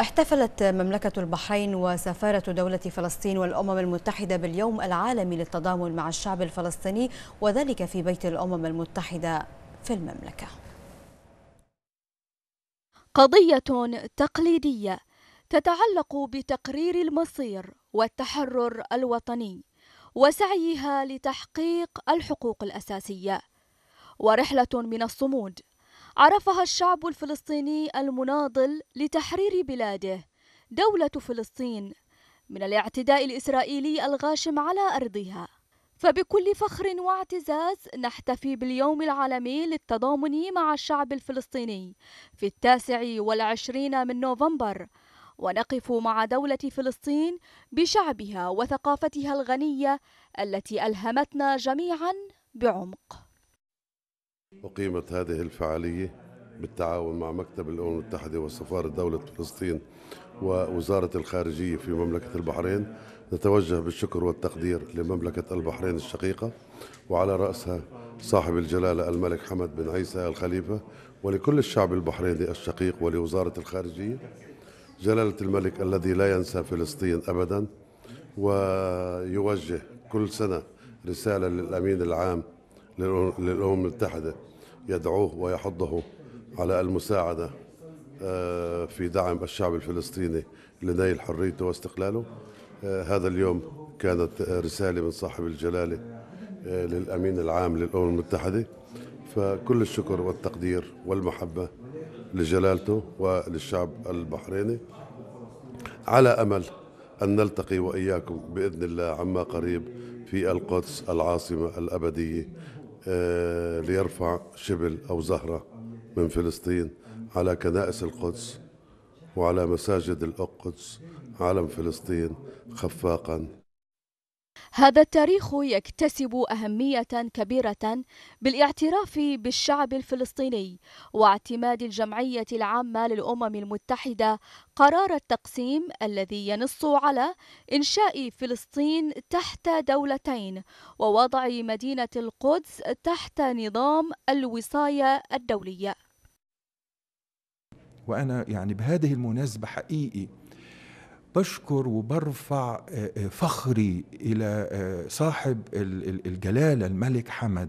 احتفلت مملكة البحرين وسفارة دولة فلسطين والأمم المتحدة باليوم العالمي للتضامن مع الشعب الفلسطيني وذلك في بيت الأمم المتحدة في المملكة قضية تقليدية تتعلق بتقرير المصير والتحرر الوطني وسعيها لتحقيق الحقوق الأساسية ورحلة من الصمود عرفها الشعب الفلسطيني المناضل لتحرير بلاده دولة فلسطين من الاعتداء الإسرائيلي الغاشم على أرضها فبكل فخر واعتزاز نحتفي باليوم العالمي للتضامن مع الشعب الفلسطيني في التاسع والعشرين من نوفمبر ونقف مع دولة فلسطين بشعبها وثقافتها الغنية التي ألهمتنا جميعا بعمق أقيمت هذه الفعالية بالتعاون مع مكتب الأمم المتحدة وسفارة دولة فلسطين ووزارة الخارجية في مملكة البحرين نتوجه بالشكر والتقدير لمملكة البحرين الشقيقة وعلى رأسها صاحب الجلالة الملك حمد بن عيسى الخليفة ولكل الشعب البحريني الشقيق ولوزارة الخارجية جلالة الملك الذي لا ينسى فلسطين أبدا ويوجه كل سنة رسالة للأمين العام للأمم المتحدة يدعوه ويحضه على المساعدة آه، في دعم الشعب الفلسطيني لنيل حريته واستقلاله آه، هذا اليوم كانت رسالة من صاحب الجلالة آه، للأمين العام للأمم المتحدة فكل الشكر والتقدير والمحبة لجلالته وللشعب البحريني على أمل أن نلتقي وإياكم بإذن الله عما قريب في القدس العاصمة الأبدية آه، ليرفع شبل أو زهرة من فلسطين على كنائس القدس وعلى مساجد القدس علم فلسطين خفاقا هذا التاريخ يكتسب أهمية كبيرة بالاعتراف بالشعب الفلسطيني واعتماد الجمعية العامة للأمم المتحدة قرار التقسيم الذي ينص على إنشاء فلسطين تحت دولتين ووضع مدينة القدس تحت نظام الوصاية الدولية وأنا يعني بهذه المناسبة حقيقي بشكر وبرفع آه، آه، فخري الى آه، صاحب الجلاله الملك حمد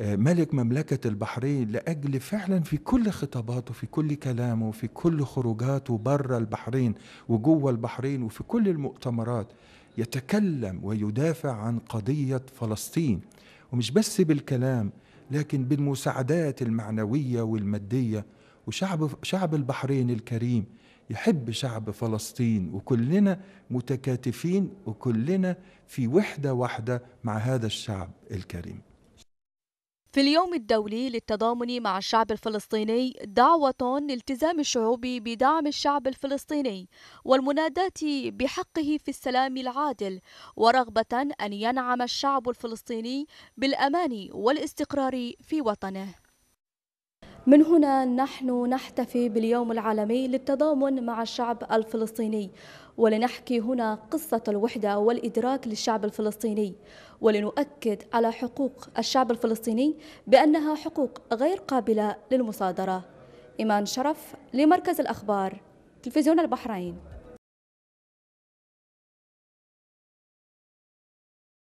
ملك مملكة البحرين لأجل فعلا في كل خطاباته في كل كلامه في كل خروجاته بره البحرين وجوه البحرين وفي كل المؤتمرات يتكلم ويدافع عن قضية فلسطين ومش بس بالكلام لكن بالمساعدات المعنوية والمادية وشعب شعب البحرين الكريم يحب شعب فلسطين وكلنا متكاتفين وكلنا في وحدة واحدة مع هذا الشعب الكريم في اليوم الدولي للتضامن مع الشعب الفلسطيني دعوة لالتزام الشعوب بدعم الشعب الفلسطيني والمناداة بحقه في السلام العادل ورغبة أن ينعم الشعب الفلسطيني بالأمان والاستقرار في وطنه من هنا نحن نحتفي باليوم العالمي للتضامن مع الشعب الفلسطيني ولنحكي هنا قصة الوحدة والإدراك للشعب الفلسطيني ولنؤكد على حقوق الشعب الفلسطيني بأنها حقوق غير قابلة للمصادرة إيمان شرف لمركز الأخبار تلفزيون البحرين